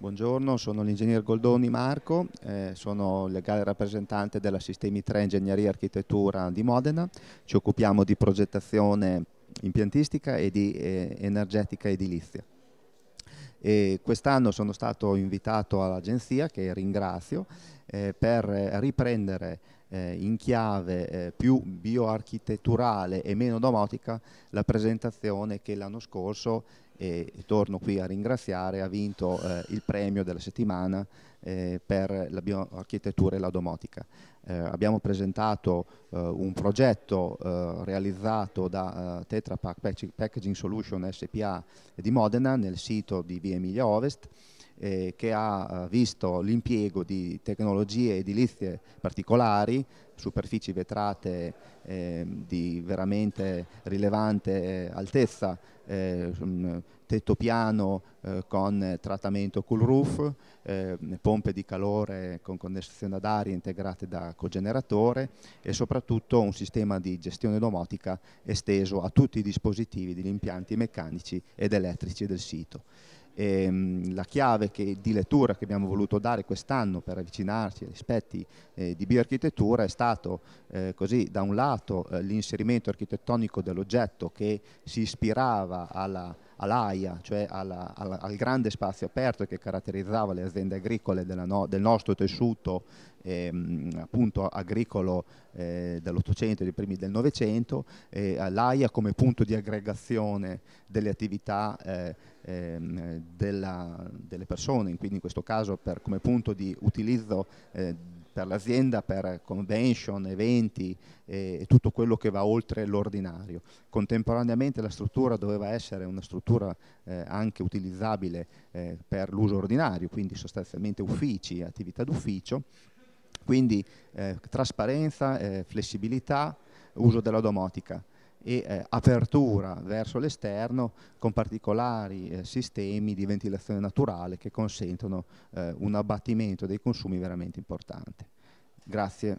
Buongiorno, sono l'ingegner Goldoni Marco, eh, sono legale rappresentante della Sistemi 3 Ingegneria e Architettura di Modena. Ci occupiamo di progettazione impiantistica e di eh, energetica edilizia. Quest'anno sono stato invitato all'agenzia, che ringrazio, eh, per riprendere eh, in chiave eh, più bioarchitetturale e meno domotica la presentazione che l'anno scorso, e torno qui a ringraziare, ha vinto eh, il premio della settimana eh, per la bioarchitettura e la domotica. Eh, abbiamo presentato un progetto realizzato da Tetra Pak Packaging Solution SPA di Modena nel sito di Via Emilia Ovest eh, che ha eh, visto l'impiego di tecnologie edilizie particolari, superfici vetrate eh, di veramente rilevante eh, altezza, eh, tetto piano con trattamento cool roof, ehm, pompe di calore con connessione ad aria integrate da cogeneratore e soprattutto un sistema di gestione domotica esteso a tutti i dispositivi degli impianti meccanici ed elettrici del sito ehm, la chiave che, di lettura che abbiamo voluto dare quest'anno per avvicinarci agli aspetti eh, di bioarchitettura è stato eh, così da un lato eh, l'inserimento architettonico dell'oggetto che si ispirava alla all'AIA, cioè alla, alla, al grande spazio aperto che caratterizzava le aziende agricole no, del nostro tessuto ehm, appunto agricolo eh, dell'Ottocento e dei primi del Novecento, eh, all'AIA come punto di aggregazione delle attività eh, ehm, della, delle persone, quindi in questo caso per, come punto di utilizzo eh, per l'azienda per convention, eventi e, e tutto quello che va oltre l'ordinario. Contemporaneamente la struttura doveva essere una struttura eh, anche utilizzabile eh, per l'uso ordinario, quindi sostanzialmente uffici, attività d'ufficio, quindi eh, trasparenza, eh, flessibilità, uso della domotica e eh, apertura verso l'esterno con particolari eh, sistemi di ventilazione naturale che consentono eh, un abbattimento dei consumi veramente importante. Grazie.